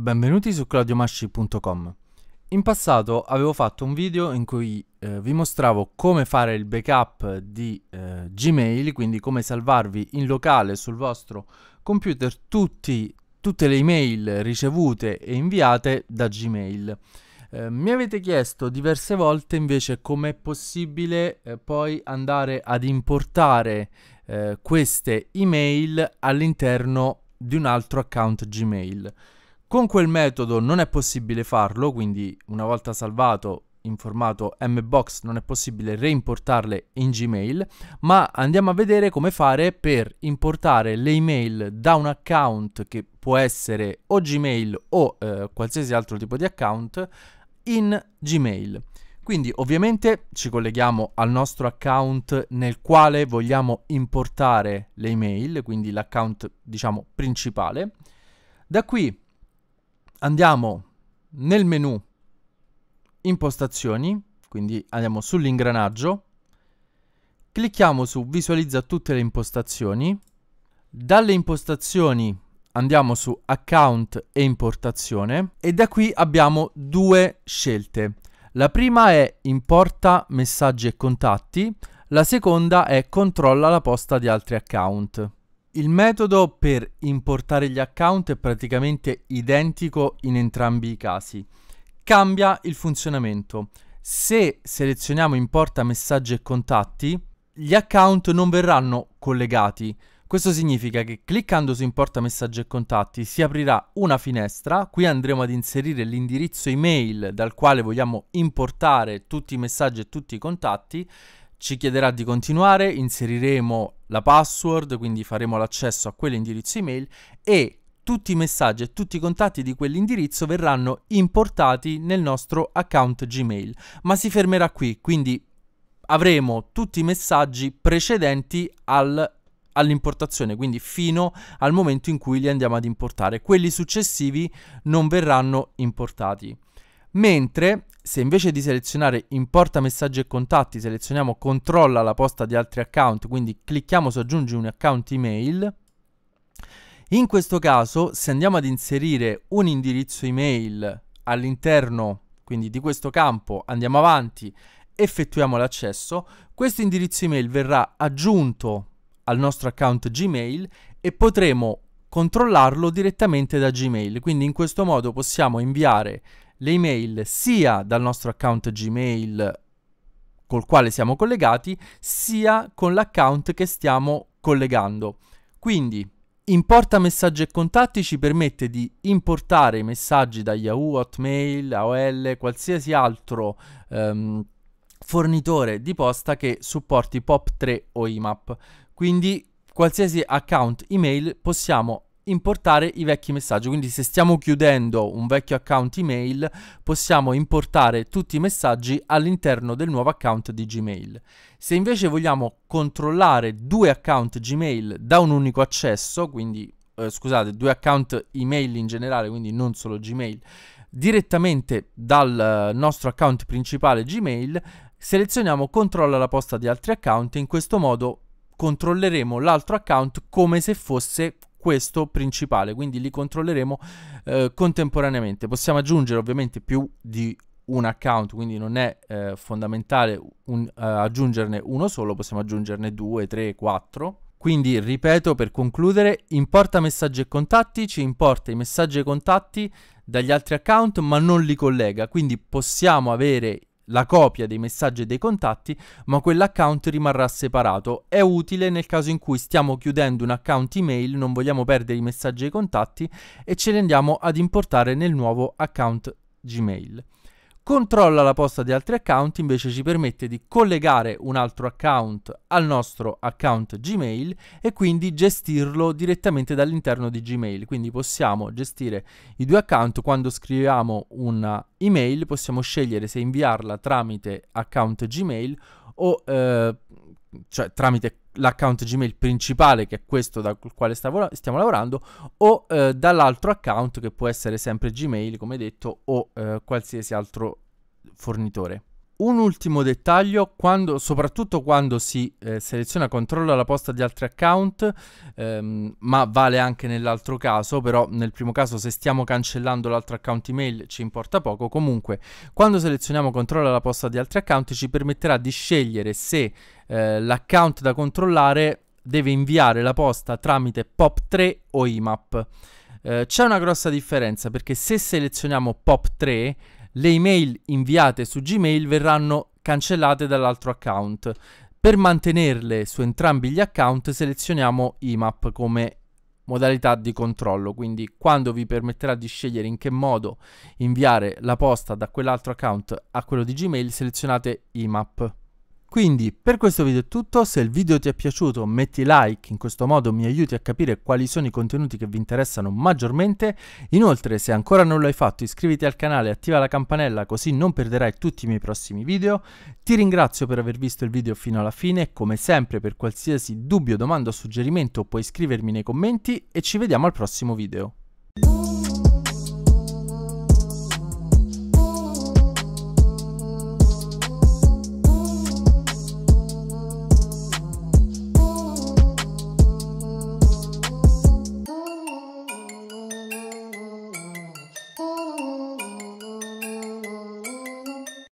Benvenuti su claudiomasci.com In passato avevo fatto un video in cui eh, vi mostravo come fare il backup di eh, Gmail, quindi come salvarvi in locale sul vostro computer tutti, tutte le email ricevute e inviate da Gmail. Eh, mi avete chiesto diverse volte invece com'è possibile eh, poi andare ad importare eh, queste email all'interno di un altro account Gmail. Con quel metodo non è possibile farlo, quindi una volta salvato in formato mbox non è possibile reimportarle in Gmail, ma andiamo a vedere come fare per importare le email da un account che può essere o Gmail o eh, qualsiasi altro tipo di account in Gmail. Quindi ovviamente ci colleghiamo al nostro account nel quale vogliamo importare le email, quindi l'account diciamo principale. Da qui andiamo nel menu impostazioni, quindi andiamo sull'ingranaggio, clicchiamo su visualizza tutte le impostazioni, dalle impostazioni andiamo su account e importazione e da qui abbiamo due scelte. La prima è importa messaggi e contatti, la seconda è controlla la posta di altri account. Il metodo per importare gli account è praticamente identico in entrambi i casi. Cambia il funzionamento. Se selezioniamo importa messaggi e contatti, gli account non verranno collegati. Questo significa che cliccando su importa messaggi e contatti si aprirà una finestra, qui andremo ad inserire l'indirizzo email dal quale vogliamo importare tutti i messaggi e tutti i contatti ci chiederà di continuare, inseriremo la password, quindi faremo l'accesso a quell'indirizzo email e tutti i messaggi e tutti i contatti di quell'indirizzo verranno importati nel nostro account Gmail. Ma si fermerà qui, quindi avremo tutti i messaggi precedenti al all'importazione, quindi fino al momento in cui li andiamo ad importare. Quelli successivi non verranno importati. Mentre se invece di selezionare importa messaggi e contatti selezioniamo controlla la posta di altri account, quindi clicchiamo su aggiungi un account email, in questo caso se andiamo ad inserire un indirizzo email all'interno quindi di questo campo andiamo avanti, effettuiamo l'accesso, questo indirizzo email verrà aggiunto al nostro account Gmail e potremo controllarlo direttamente da Gmail, quindi in questo modo possiamo inviare le email sia dal nostro account Gmail col quale siamo collegati, sia con l'account che stiamo collegando. Quindi Importa messaggi e contatti ci permette di importare i messaggi da Yahoo, Hotmail, AOL, qualsiasi altro ehm, fornitore di posta che supporti POP3 o IMAP. Quindi qualsiasi account email possiamo importare i vecchi messaggi. Quindi se stiamo chiudendo un vecchio account email, possiamo importare tutti i messaggi all'interno del nuovo account di Gmail. Se invece vogliamo controllare due account Gmail da un unico accesso, quindi eh, scusate, due account email in generale, quindi non solo Gmail, direttamente dal eh, nostro account principale Gmail, selezioniamo controlla la posta di altri account e in questo modo controlleremo l'altro account come se fosse questo principale, quindi li controlleremo eh, contemporaneamente. Possiamo aggiungere ovviamente più di un account, quindi non è eh, fondamentale un, eh, aggiungerne uno solo, possiamo aggiungerne due, tre, quattro. Quindi ripeto per concludere, importa messaggi e contatti, ci importa i messaggi e contatti dagli altri account ma non li collega, quindi possiamo avere la copia dei messaggi e dei contatti, ma quell'account rimarrà separato. È utile nel caso in cui stiamo chiudendo un account email, non vogliamo perdere i messaggi e i contatti e ce li andiamo ad importare nel nuovo account Gmail controlla la posta di altri account invece ci permette di collegare un altro account al nostro account Gmail e quindi gestirlo direttamente dall'interno di Gmail. Quindi possiamo gestire i due account quando scriviamo una email, possiamo scegliere se inviarla tramite account Gmail o eh, cioè tramite l'account Gmail principale che è questo dal quale stavo, stiamo lavorando o eh, dall'altro account che può essere sempre Gmail come detto o eh, qualsiasi altro fornitore un ultimo dettaglio, quando, soprattutto quando si eh, seleziona controlla la posta di altri account, ehm, ma vale anche nell'altro caso, però nel primo caso se stiamo cancellando l'altro account email ci importa poco, comunque quando selezioniamo controlla la posta di altri account ci permetterà di scegliere se eh, l'account da controllare deve inviare la posta tramite POP3 o IMAP. Eh, c'è una grossa differenza perché se selezioniamo POP3 le email inviate su Gmail verranno cancellate dall'altro account. Per mantenerle su entrambi gli account selezioniamo IMAP come modalità di controllo, quindi quando vi permetterà di scegliere in che modo inviare la posta da quell'altro account a quello di Gmail selezionate IMAP. Quindi per questo video è tutto, se il video ti è piaciuto metti like, in questo modo mi aiuti a capire quali sono i contenuti che vi interessano maggiormente, inoltre se ancora non l'hai fatto iscriviti al canale e attiva la campanella così non perderai tutti i miei prossimi video, ti ringrazio per aver visto il video fino alla fine, come sempre per qualsiasi dubbio, domanda o suggerimento puoi scrivermi nei commenti e ci vediamo al prossimo video.